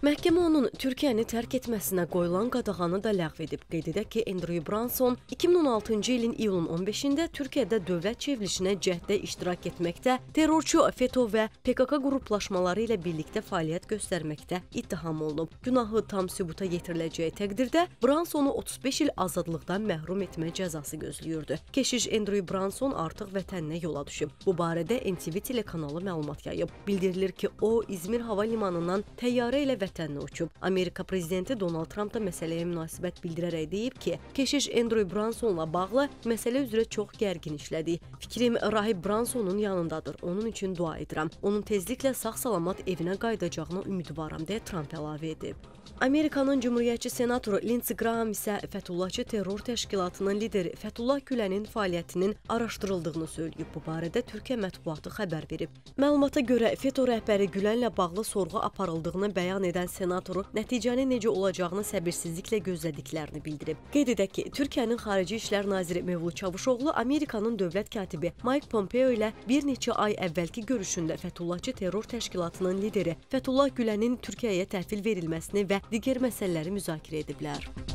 Məhkəmə onun Türkiyəni tərk etməsinə qoyulan qadağanı da ləğv edib. Qeyd edək ki, Andrew Branson 2016-cı ilin iyulun 15-də Türkiyədə dövlət çevrilişinə cəhddə iştirak etməkdə, terrorçu FETÖ və PKK qruplaşmaları ilə birlikdə fəaliyyət göstərməkdə ittiham olunub. Günahı tam sübuta yetiriləcəyi təqdirdə Bransonu 35 il azadlıqdan məhrum etmə cəzası gözləyirdi. Keşiş Andrew Branson artıq vətəninə yola düşüb. Bu barədə NTV telekanalı məlumat yayıb. Bildirilir ki, o İzmir hava limanından təyyarə ilə vətənə vətəninə uçub. Amerika prezidenti Donald Trump da məsələyə münasibət bildirərək deyib ki, keşiş Andrew Bransonla bağlı məsələ üzrə çox gərgin işlədik. Fikrim Rahib Bransonun yanındadır. Onun üçün dua edirəm. Onun tezliklə sağ-salamat evinə qayıdacağına ümidvaram deyə Trump əlavə edib. Amerikanın Cümhuriyyətçi senatoru Lindsey Graham isə Fətullahçı terror təşkilatının lideri Fətullah Gülənin fəaliyyətinin araşdırıldığını söyləyib. Bu barədə Türkiyə mətbuatı xəbər verib. Məlumata görə FETÖ rəhbəri Gülenlə bağlı sorğu aparıldığını bəyan edən senatoru nəticənin necə olacağını səbirsizliklə gözlədiklərini bildirib. Qeyd edək ki, Türkiyənin Xarici İşlər naziri Mevlud Çavuşoğlu Amerikanın dövlət katibi Mike Pompeo ilə bir neçə ay əvvəlki görüşündə Fətullahçı terror təşkilatının lideri Fətullah Gülənin Türkiyəyə təhvil verilməsini və və digər məsələləri müzakirə ediblər.